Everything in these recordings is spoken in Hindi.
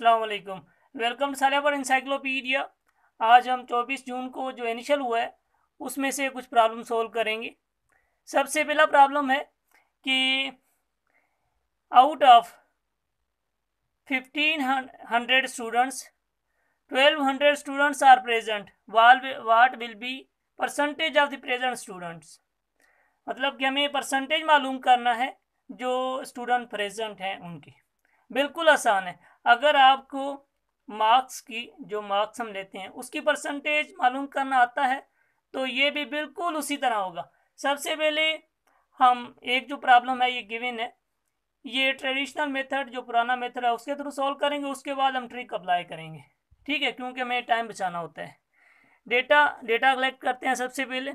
असलम वेलकम सालेबर इंसाइक्लोपीडिया आज हम 24 जून को जो इनिशियल हुआ है उसमें से कुछ प्रॉब्लम सोल्व करेंगे सबसे पहला प्रॉब्लम है कि out of 1500 students 1200 students are present वाल what will be percentage of the present students मतलब कि हमें परसेंटेज मालूम करना है जो स्टूडेंट प्रेजेंट हैं उनकी बिल्कुल आसान है अगर आपको मार्क्स की जो मार्क्स हम लेते हैं उसकी परसेंटेज मालूम करना आता है तो ये भी बिल्कुल उसी तरह होगा सबसे पहले हम एक जो प्रॉब्लम है ये गिविन है ये ट्रेडिशनल मेथड जो पुराना मेथड है उसके थ्रू सॉल्व करेंगे उसके बाद हम ट्रिक अप्लाई करेंगे ठीक है क्योंकि हमें टाइम बचाना होता है डेटा डेटा कलेक्ट करते हैं सबसे पहले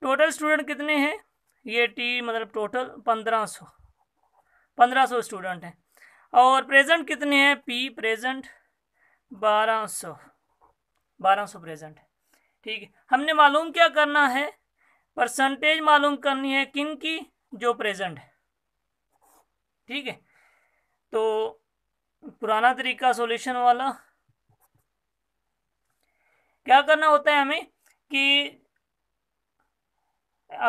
टोटल स्टूडेंट कितने हैं ये टी मतलब टोटल पंद्रह सौ पंद्रह सौ स्टूडेंट हैं और प्रेजेंट कितने हैं पी प्रेजेंट बारह सौ बारह सौ प्रेजेंट ठीक है हमने मालूम क्या करना है परसेंटेज मालूम करनी है किन की जो प्रेजेंट है ठीक है तो पुराना तरीका सॉल्यूशन वाला क्या करना होता है हमें कि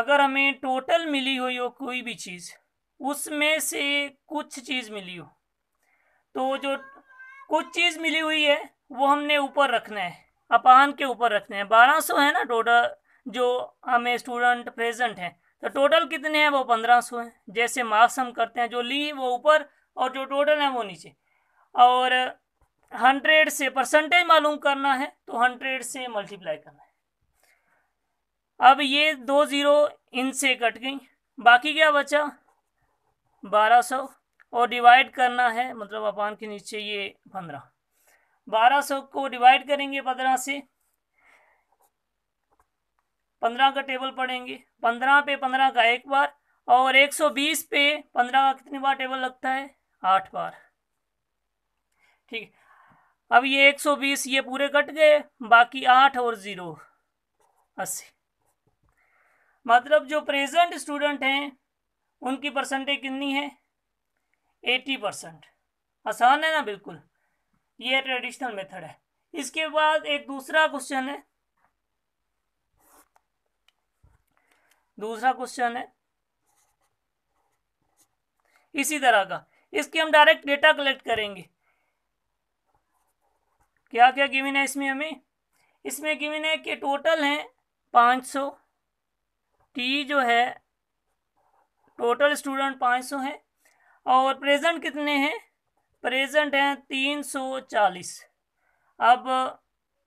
अगर हमें टोटल मिली हुई हो कोई भी चीज़ उसमें से कुछ चीज़ मिली हो तो जो कुछ चीज़ मिली हुई है वो हमने ऊपर रखना है अपान के ऊपर रखने हैं बारह सौ है ना टोटल जो हमें स्टूडेंट प्रेजेंट हैं तो टोटल कितने हैं वो पंद्रह सौ हैं जैसे मार्क्स हम करते हैं जो ली वो ऊपर और जो टोटल है वो नीचे और हंड्रेड से परसेंटेज मालूम करना है तो हंड्रेड से मल्टीप्लाई करना है अब ये दो ज़ीरो इनसे कट गई बाकी क्या बचा बारह सौ और डिवाइड करना है मतलब अपान के नीचे ये पंद्रह बारह सौ को डिवाइड करेंगे पंद्रह से पंद्रह का टेबल पढ़ेंगे पंद्रह पे पंद्रह का एक बार और एक सौ बीस पे पंद्रह का कितनी बार टेबल लगता है आठ बार ठीक अब ये एक सौ बीस ये पूरे कट गए बाकी आठ और ज़ीरो अस्सी मतलब जो प्रेजेंट स्टूडेंट हैं उनकी परसेंटेज कितनी है एटी परसेंट आसान है ना बिल्कुल ये ट्रेडिशनल मेथड है इसके बाद एक दूसरा क्वेश्चन है दूसरा क्वेश्चन है इसी तरह का इसके हम डायरेक्ट डेटा कलेक्ट करेंगे क्या क्या गिविन है इसमें हमें इसमें गिविन है कि टोटल है पाँच सौ टी जो है टोटल स्टूडेंट पाँच सौ है और प्रेजेंट कितने हैं प्रेजेंट हैं तीन सौ चालीस अब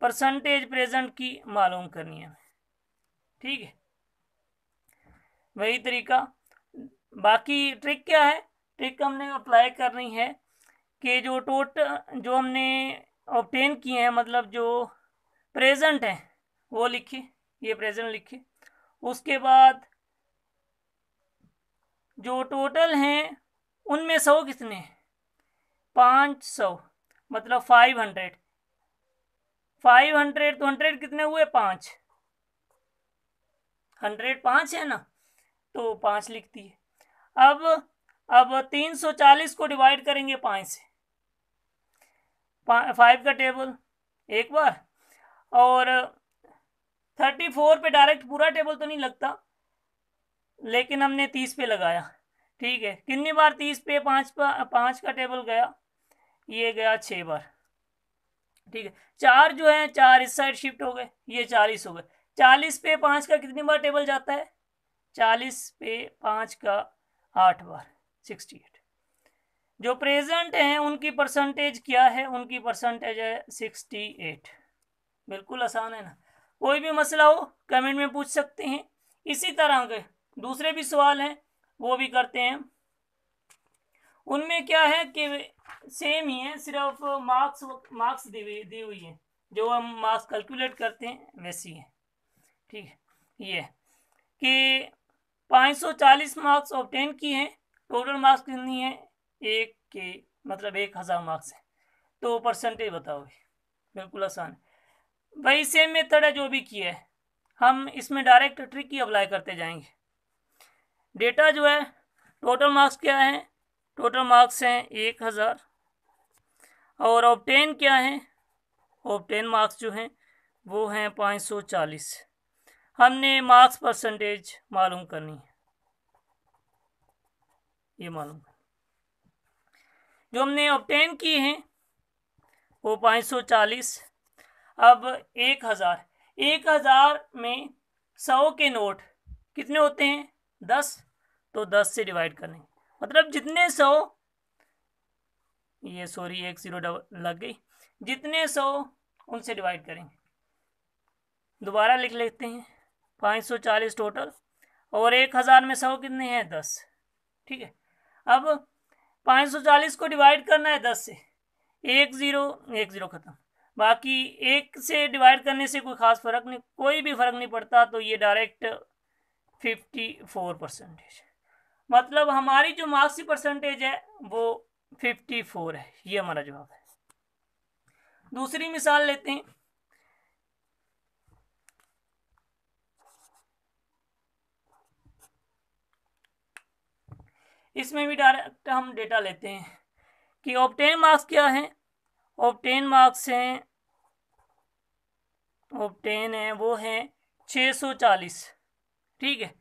परसेंटेज प्रेजेंट की मालूम करनी है ठीक है वही तरीका बाकी ट्रिक क्या है ट्रिक हमने अप्लाई करनी है कि जो टोटल जो हमने ऑप्टेन किए हैं मतलब जो प्रेजेंट हैं वो लिखे ये प्रेजेंट लिखे उसके बाद जो टोटल हैं उनमें सौ कितने पाँच सौ मतलब फाइव हंड्रेड फाइव हंड्रेड तो हंड्रेड कितने हुए पाँच हंड्रेड पाँच है ना तो पाँच लिखती है अब अब तीन सौ चालीस को डिवाइड करेंगे पाँच से फाइव का टेबल एक बार और थर्टी फोर पे डायरेक्ट पूरा टेबल तो नहीं लगता लेकिन हमने तीस पे लगाया ठीक है कितनी बार तीस पे पाँच पर पाँच का टेबल गया ये गया छः बार ठीक है चार जो है चार इस साइड शिफ्ट हो गए ये चालीस हो गए चालीस पे पाँच का कितनी बार टेबल जाता है चालीस पे पाँच का आठ बार सिक्सटी एट जो प्रेजेंट हैं उनकी परसेंटेज क्या है उनकी परसेंटेज है सिक्सटी एट बिल्कुल आसान है ना कोई भी मसला हो कमेंट में पूछ सकते हैं इसी तरह के दूसरे भी सवाल हैं वो भी करते हैं उनमें क्या है कि सेम ही है सिर्फ मार्क्स मार्क्स दी हुई दी हुई है जो हम मार्क्स कैलकुलेट करते हैं वैसी है ठीक है ये कि 540 मार्क्स टेन की हैं टोटल मार्क्स कितनी है एक के मतलब एक हज़ार मार्क्स हैं तो परसेंटेज बताओगे बिल्कुल आसान वही सेम मेथड है जो भी किया है हम इसमें डायरेक्ट ट्रिक ही अप्लाई करते जाएंगे डेटा जो है टोटल मार्क्स क्या है टोटल मार्क्स हैं एक हज़ार और ऑप्टेन क्या है ऑप्टेन मार्क्स जो हैं वो हैं पाँच सौ चालीस हमने मार्क्स परसेंटेज मालूम करनी है ये मालूम जो हमने ऑप्टेन किए हैं वो पाँच सौ चालीस अब एक हज़ार एक हज़ार में सौ के नोट कितने होते हैं दस तो दस से डिवाइड करेंगे मतलब जितने सौ ये सॉरी एक जीरो लग गई जितने सौ उनसे डिवाइड करेंगे दोबारा लिख लेते हैं पाँच सौ चालीस टोटल और एक हज़ार में सौ कितने हैं दस ठीक है अब पाँच सौ चालीस को डिवाइड करना है दस से एक ज़ीरो एक ज़ीरो ख़त्म बाकी एक से डिवाइड करने से कोई ख़ास फ़र्क नहीं कोई भी फ़र्क नहीं पड़ता तो ये डायरेक्ट फिफ्टी फोर परसेंटेज मतलब हमारी जो मार्क्स की परसेंटेज है वो फिफ्टी फोर है ये हमारा जवाब है दूसरी मिसाल लेते हैं इसमें भी डायरेक्ट हम डेटा लेते हैं कि ऑप्टेन मार्क्स क्या है ऑप्टेन मार्क्स हैं ऑप्टेन है वो है 640 ठीक है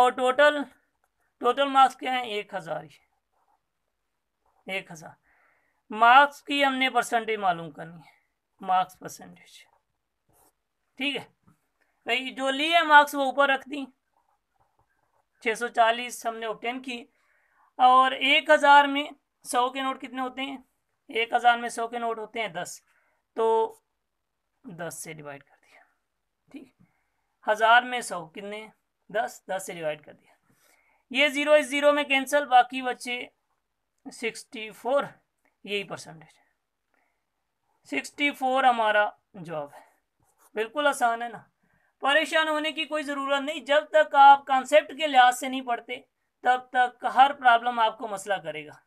और टोटल टोटल मार्क्स क्या है एक हज़ार ही एक हज़ार मार्क्स की हमने परसेंटेज मालूम करनी है मार्क्स परसेंटेज ठीक है भाई जो लिए मार्क्स वो ऊपर रख दी 640 हमने ऑप्टेन की और एक हज़ार में सौ के नोट कितने होते हैं एक हज़ार में सौ के नोट होते हैं दस तो दस से डिवाइड कर दिया ठीक हज़ार में सौ कितने दस दस से डिवाइड कर दिया ये जीरो इस जीरो में कैंसिल बाकी बचे सिक्सटी फोर यही परसेंटेज सिक्सटी फोर हमारा जॉब है बिल्कुल आसान है ना परेशान होने की कोई ज़रूरत नहीं जब तक आप कॉन्सेप्ट के लिहाज से नहीं पढ़ते तब तक हर प्रॉब्लम आपको मसला करेगा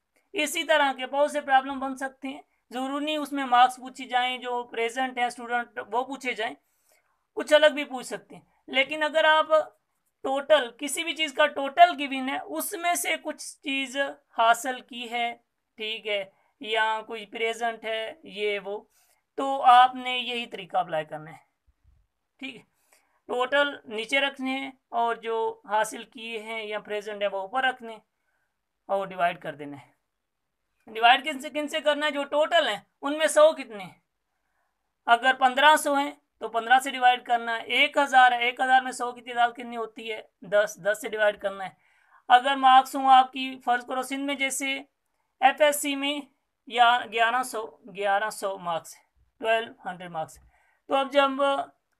इसी तरह के बहुत से प्रॉब्लम बन सकते हैं ज़रूरी नहीं उसमें मार्क्स पूछे जाएं जो प्रेजेंट हैं स्टूडेंट वो पूछे जाएं कुछ अलग भी पूछ सकते हैं लेकिन अगर आप टोटल किसी भी चीज़ का टोटल गिविन है उसमें से कुछ चीज़ हासिल की है ठीक है या कोई प्रेजेंट है ये वो तो आपने यही तरीका अप्लाई करना है ठीक है टोटल नीचे रखने हैं और जो हासिल किए हैं या प्रेजेंट है वो ऊपर रखने और डिवाइड कर देना है डिवाइड किन से किन से करना है जो टोटल है उनमें सौ कितने अगर पंद्रह सौ हैं तो पंद्रह से डिवाइड करना है एक हज़ार है एक हज़ार में सौ की तादाद कितनी होती है दस दस से डिवाइड करना है अगर मार्क्स हूँ आपकी फ़र्ज़ करो सिंध में जैसे सी में या ग्यारह सौ ग्यारह सौ मार्क्स ट्वेल्व हंड्रेड मार्क्स तो अब जब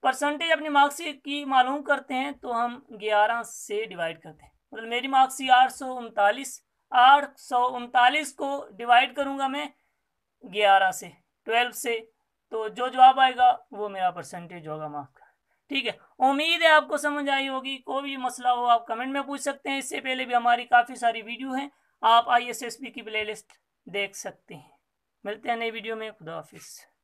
परसेंटेज अपनी मार्क्स की मालूम करते हैं तो हम ग्यारह से डिवाइड करते हैं मतलब मेरी मार्क्स आठ सौ उनतालीस आठ सौ उनतालीस को डिवाइड करूँगा मैं ग्यारह से ट्वेल्व से तो जो जवाब आएगा वो मेरा परसेंटेज होगा माफ का ठीक है उम्मीद है आपको समझ आई होगी कोई भी मसला हो आप कमेंट में पूछ सकते हैं इससे पहले भी हमारी काफ़ी सारी वीडियो हैं आप आई की प्लेलिस्ट देख सकते हैं मिलते हैं नई वीडियो में खुदा हाफिज़